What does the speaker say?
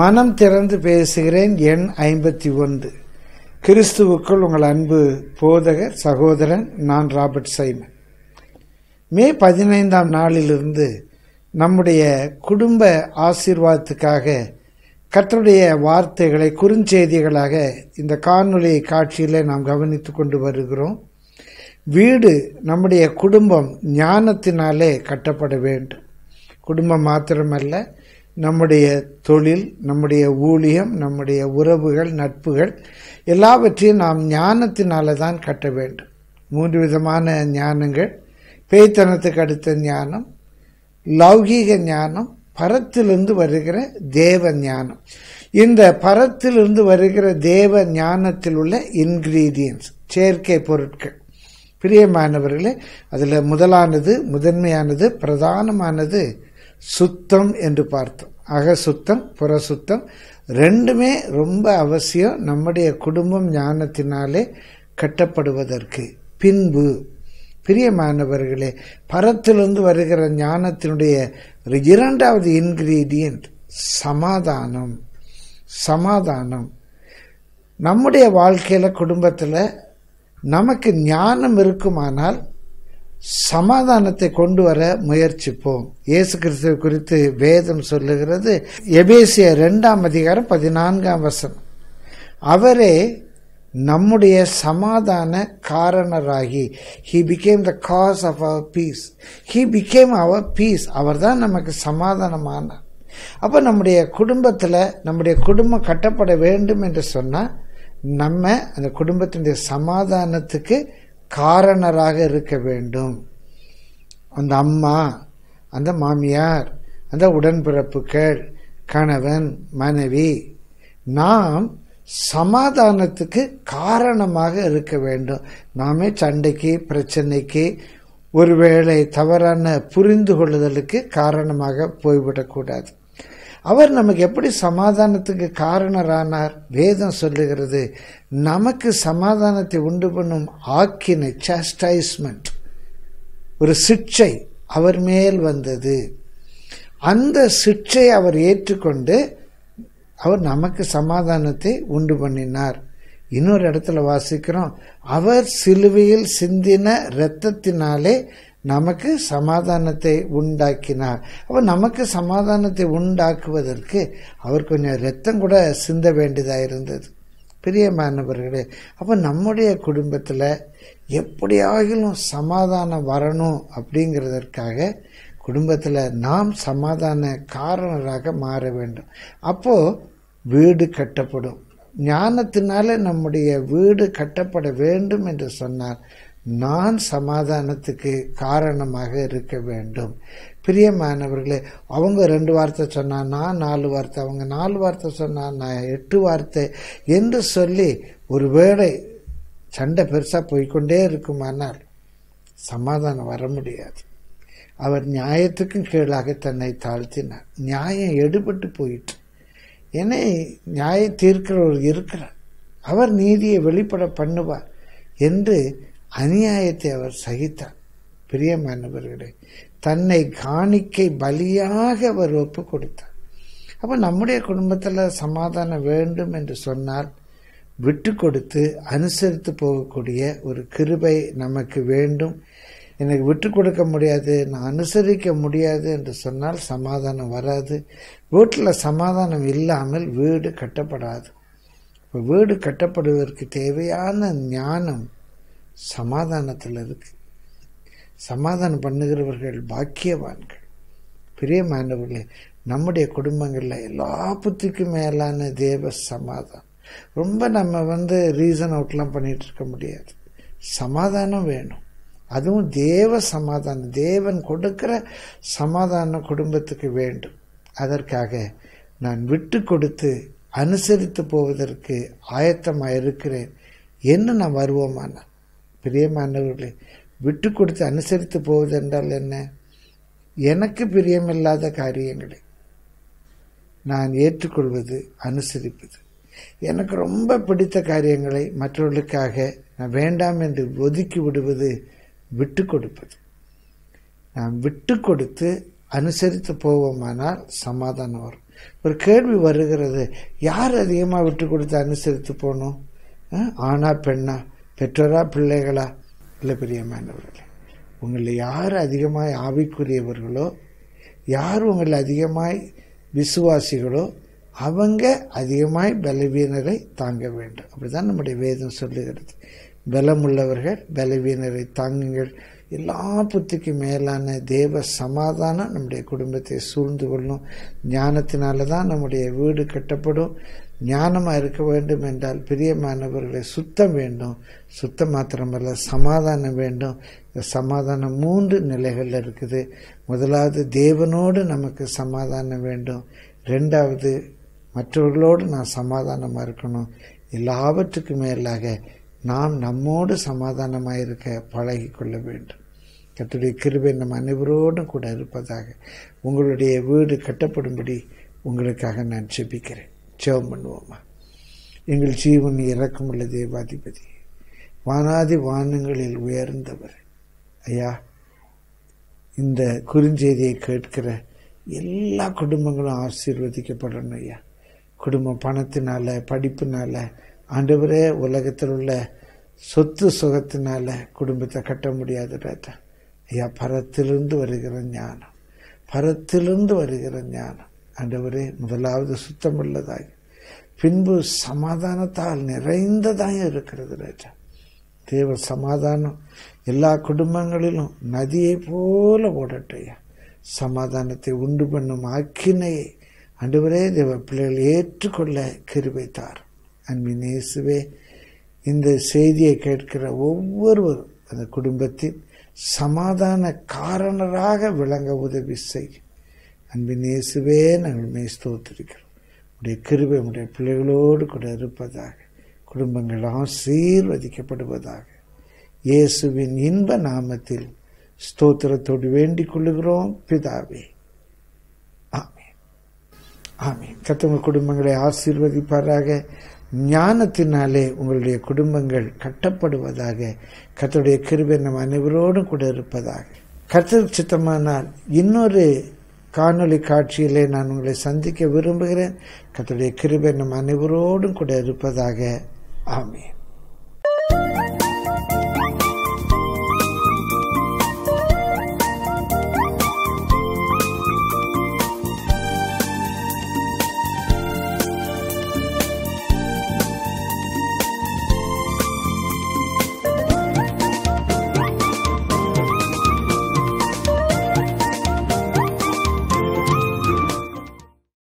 மனம் திறந்து பேசுகிறேன் எண் ஐம்பத்தி ஒன்று கிறிஸ்துவுக்குள் உங்கள் அன்பு போதகர் சகோதரன் நான் ராபர்ட் சைமன் மே பதினைந்தாம் நாளிலிருந்து நம்முடைய குடும்ப ஆசீர்வாதத்துக்காக கற்றுடைய வார்த்தைகளை குறுஞ்செய்திகளாக இந்த காணொலி காட்சியில் நாம் கவனித்து கொண்டு வருகிறோம் வீடு நம்முடைய குடும்பம் ஞானத்தினாலே கட்டப்பட வேண்டும் குடும்பம் மாத்திரமல்ல நம்முடைய தொழில் நம்முடைய ஊழியம் நம்முடைய உறவுகள் நட்புகள் எல்லாவற்றையும் நாம் ஞானத்தினால தான் கட்ட வேண்டும் மூன்று விதமான ஞானங்கள் பேய்த்தனத்துக்கு அடுத்த ஞானம் லௌகீக ஞானம் பரத்திலிருந்து வருகிற தேவ ஞானம் இந்த பரத்திலிருந்து வருகிற தேவ ஞானத்தில் உள்ள இன்கிரீடியன்ஸ் செயற்கை பொருட்கள் பிரியமானவர்களே அதில் முதலானது முதன்மையானது பிரதானமானது சுத்தம் என்று பார்த்தோம் அக சுத்தம் புற சுத்தம் ரெண்டுமே ரொம்ப அவசியம் நம்முடைய குடும்பம் ஞானத்தினாலே கட்டப்படுவதற்கு பின்பு பிரியமானவர்களே பரத்திலிருந்து வருகிற ஞானத்தினுடைய இரண்டாவது இன்கிரீடியன்ட் சமாதானம் சமாதானம் நம்முடைய வாழ்க்கையில் குடும்பத்தில் நமக்கு ஞானம் இருக்குமானால் சமாதானத்தை கொண்டு வர முயற்சிப்போம் இயேசு கிறிஸ்துவ குறித்து வேதம் சொல்லுகிறது எபேசிய ரெண்டாம் அதிகாரம் பதினான்காம் வசனம் அவரே நம்முடைய சமாதான காரணராகி he became the cause of அவர் பீஸ் ஹி பிகேம் அவர் பீஸ் அவர் தான் நமக்கு சமாதானமான அப்போ நம்முடைய குடும்பத்தில் நம்முடைய குடும்பம் கட்டப்பட வேண்டும் என்று சொன்னால் நம்ம அந்த குடும்பத்தினுடைய சமாதானத்துக்கு காரணராக இருக்க வேண்டும் அந்த அம்மா அந்த மாமியார் அந்த உடன்பிறப்புகள் கணவன் மனைவி நாம் சமாதானத்துக்கு காரணமாக இருக்க வேண்டும் நாமே சண்டைக்கு பிரச்சனைக்கு ஒருவேளை தவறான புரிந்து கொள்ளுதலுக்கு காரணமாக போய்விடக்கூடாது அவர் நமக்கு எப்படி சமாதானத்துக்கு காரணரானார் வேதம் சொல்லுகிறது நமக்கு சமாதானத்தை உண்டு பண்ணும் ஆக்கினை சாஸ்டைஸ்மெண்ட் ஒரு சிக்ஷை அவர் மேல் வந்தது அந்த சிக்ஷை அவர் ஏற்றுக்கொண்டு அவர் நமக்கு சமாதானத்தை உண்டு பண்ணினார் இன்னொரு இடத்துல வாசிக்கிறோம் அவர் சிலுவையில் சிந்தின இரத்தத்தினாலே நமக்கு சமாதானத்தை உண்டாக்கினார் அப்போ நமக்கு சமாதானத்தை உண்டாக்குவதற்கு அவர் கொஞ்சம் ரத்தம் கூட சிந்த வேண்டியதாக இருந்தது பிரியமானவர்களே அப்போ நம்முடைய குடும்பத்தில் எப்படியாகிலும் சமாதானம் வரணும் அப்படிங்கிறதற்காக குடும்பத்தில் நாம் சமாதான காரணராக மாற வேண்டும் அப்போது வீடு கட்டப்படும் ஞானத்தினால நம்முடைய வீடு கட்டப்பட வேண்டும் என்று சொன்னார் நான் சமாதானத்துக்கு காரணமாக இருக்க வேண்டும் பிரியமானவர்களே அவங்க ரெண்டு வார்த்தை சொன்னால் நான் நாலு வார்த்தை அவங்க நாலு வார்த்தை சொன்னால் நான் எட்டு வார்த்தை என்று சொல்லி ஒரு வேளை சண்டை பெருசாக போய்கொண்டே இருக்குமானால் சமாதானம் வர முடியாது அவர் நியாயத்துக்கும் கீழாக தன்னை தாழ்த்தினார் நியாயம் எடுபட்டு போயிட்டு என்னை நியாயம் தீர்க்கிறவர் இருக்கிறார் அவர் நீதியை வெளிப்பட பண்ணுவார் என்று அநியாயத்தை அவர் சகித்தார் பிரியமானவர்களே தன்னை காணிக்கை பலியாக அவர் ஒப்பு கொடுத்தார் அப்போ நம்முடைய குடும்பத்தில் சமாதானம் வேண்டும் என்று சொன்னால் விட்டு கொடுத்து அனுசரித்து போகக்கூடிய ஒரு கிருபை நமக்கு வேண்டும் எனக்கு விட்டு கொடுக்க முடியாது நான் அனுசரிக்க முடியாது என்று சொன்னால் சமாதானம் வராது வீட்டில் சமாதானம் இல்லாமல் வீடு கட்டப்படாது வீடு கட்டப்படுவதற்கு தேவையான ஞானம் சமாதானத்தில் இருக்கு சமாதானம் பண்ணுகிறவர்கள் பாக்கியவான்கள் மாணவர்களே நம்முடைய குடும்பங்களில் எல்லா புத்திக்கும் மேலான தேவ சமாதானம் ரொம்ப நம்ம வந்து ரீசன் அவுட்லாம் பண்ணிட்டு இருக்க முடியாது சமாதானம் வேணும் அதுவும் தேவ சமாதானம் தேவன் கொடுக்கிற சமாதானம் குடும்பத்துக்கு வேண்டும் அதற்காக நான் விட்டு கொடுத்து அனுசரித்து போவதற்கு ஆயத்தமாக இருக்கிறேன் என்ன நான் வருவோமானால் பிரியமானவர்களே விட்டு கொடுத்து அனுசரித்து போவது என்றால் என்ன எனக்கு பிரியமில்லாத காரியங்களை நான் ஏற்றுக்கொள்வது அனுசரிப்பது எனக்கு ரொம்ப பிடித்த காரியங்களை மற்றவர்களுக்காக நான் வேண்டாம் என்று ஒதுக்கி விடுவது விட்டு கொடுப்பது நான் விட்டு கொடுத்து அனுசரித்து போவோமானால் சமாதானம் வரும் ஒரு கேள்வி வருகிறது யார் அதிகமாக விட்டு கொடுத்து அனுசரித்து போகணும் ஆனா பெண்ணா பெற்றோரா பிள்ளைகளா இல்லை பிரியமானவர்களே உங்களில் யார் அதிகமாய் ஆவிக்குரியவர்களோ யார் உங்கள் அதிகமாய் விசுவாசிகளோ அவங்க அதிகமாய் பலவீனரை தாங்க வேண்டும் அப்படிதான் நம்முடைய வேதம் சொல்லுகிறது பலமுள்ளவர்கள் பலவீனரை தாங்குங்கள் எல்லாவற்றுக்கும் மேலான தேவ சமாதானம் நம்முடைய குடும்பத்தை சூழ்ந்து கொள்ளும் ஞானத்தினால தான் நம்முடைய வீடு கட்டப்படும் ஞானமாக இருக்க வேண்டும் என்றால் பிரியமானவர்களை சுத்தம் வேண்டும் சுத்தம் மாத்திரமல்ல சமாதானம் வேண்டும் இந்த சமாதானம் மூன்று நிலைகளில் இருக்குது முதலாவது தேவனோடு நமக்கு சமாதானம் வேண்டும் ரெண்டாவது மற்றவர்களோடு நான் சமாதானமாக இருக்கணும் எல்லாவற்றுக்கும் மேலாக நாம் நம்மோடு சமாதானமாக இருக்க பழகி கொள்ள வேண்டும் கத்துடைய கிருபை நம் அனைவரோடும் கூட இருப்பதாக உங்களுடைய வீடு கட்டப்படும்படி உங்களுக்காக நான் செபிக்கிறேன் ஜெபம் பண்ணுவோமா எங்கள் ஜீவன் இறக்கமுள்ள தேவாதிபதி வானாதி வானங்களில் உயர்ந்தவர் ஐயா இந்த குறுஞ்செய்தியை கேட்கிற எல்லா குடும்பங்களும் ஆசீர்வதிக்கப்படணும் ஐயா குடும்பம் பணத்தினால படிப்பினால ஆண்டவரே உலகத்தில் உள்ள சொத்து சுகத்தினால குடும்பத்தை கட்ட முடியாது ராஜா ஐயா பரத்திலிருந்து வருகிற ஞானம் பரத்திலிருந்து வருகிற ஞானம் ஆண்டவரே முதலாவது சுத்தம் உள்ளதாக பின்பு சமாதானத்தால் நிறைந்ததாக இருக்கிறது ராஜா தேவ சமாதானம் எல்லா குடும்பங்களிலும் நதியை போல ஓடட்டையா சமாதானத்தை உண்டு பண்ணும் அக்கினையை அன்றுவரே தேவ பிள்ளைகள் ஏற்றுக்கொள்ள கிருபைத்தார் அன்பின் இயேசுவே இந்த செய்தியை கேட்கிற ஒவ்வொருவரும் அந்த குடும்பத்தின் சமாதான காரணராக விளங்க உதவி செய் அன்பின் இயேசுவே நாங்கள் மேஸ்தோத்திருக்கிறோம் உடைய கிருபை உடைய பிள்ளைகளோடு கூட இருப்பதாக குடும்பங்கள் ஆசீர்வதிக்கப்படுவதாக இயேசுவின் இன்ப நாமத்தில் ஸ்தோத்திரத்தோடு வேண்டிக் கொள்ளுகிறோம் பிதாவே ஆமே ஆமே கத்தவங்க குடும்பங்களை ஆசீர்வதிப்பாராக ஞானத்தினாலே உங்களுடைய குடும்பங்கள் கட்டப்படுவதாக கத்தருடைய கிருபை நம் அனைவரோடும் கூட இருப்பதாக கத்தர் சித்தமானால் இன்னொரு காணொலி காட்சியிலே நான் உங்களை சந்திக்க விரும்புகிறேன் கத்தருடைய கிருபை நம் அனைவரோடும் கூட இருப்பதாக ஆமேன்